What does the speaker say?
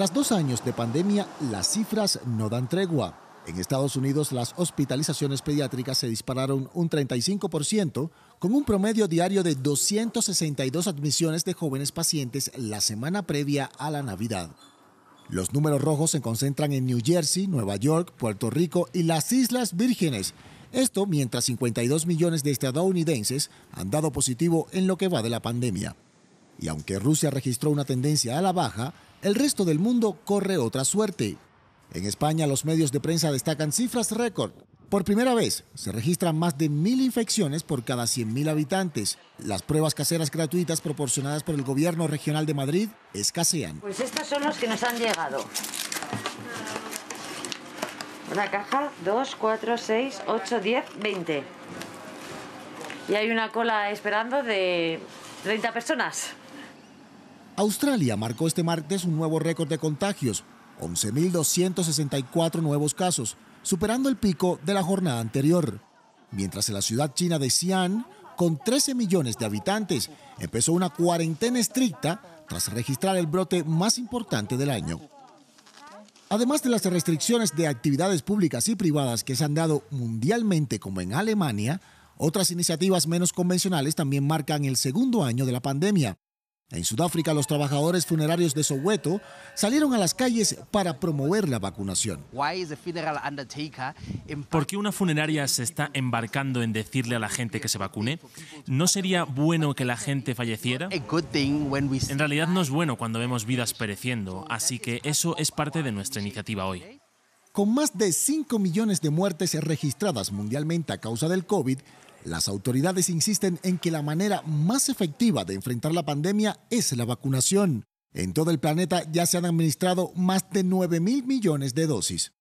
Tras dos años de pandemia, las cifras no dan tregua. En Estados Unidos las hospitalizaciones pediátricas se dispararon un 35%, con un promedio diario de 262 admisiones de jóvenes pacientes la semana previa a la Navidad. Los números rojos se concentran en New Jersey, Nueva York, Puerto Rico y las Islas Vírgenes. Esto mientras 52 millones de estadounidenses han dado positivo en lo que va de la pandemia. Y aunque Rusia registró una tendencia a la baja, el resto del mundo corre otra suerte. En España los medios de prensa destacan cifras récord. Por primera vez se registran más de mil infecciones por cada 100.000 habitantes. Las pruebas caseras gratuitas proporcionadas por el gobierno regional de Madrid escasean. Pues estos son los que nos han llegado. Una caja, dos, cuatro, seis, ocho, diez, veinte. Y hay una cola esperando de 30 personas. Australia marcó este martes un nuevo récord de contagios, 11.264 nuevos casos, superando el pico de la jornada anterior. Mientras en la ciudad china de Xi'an, con 13 millones de habitantes, empezó una cuarentena estricta tras registrar el brote más importante del año. Además de las restricciones de actividades públicas y privadas que se han dado mundialmente como en Alemania, otras iniciativas menos convencionales también marcan el segundo año de la pandemia. En Sudáfrica, los trabajadores funerarios de Soweto salieron a las calles para promover la vacunación. ¿Por qué una funeraria se está embarcando en decirle a la gente que se vacune? ¿No sería bueno que la gente falleciera? En realidad no es bueno cuando vemos vidas pereciendo, así que eso es parte de nuestra iniciativa hoy. Con más de 5 millones de muertes registradas mundialmente a causa del COVID, las autoridades insisten en que la manera más efectiva de enfrentar la pandemia es la vacunación. En todo el planeta ya se han administrado más de 9 mil millones de dosis.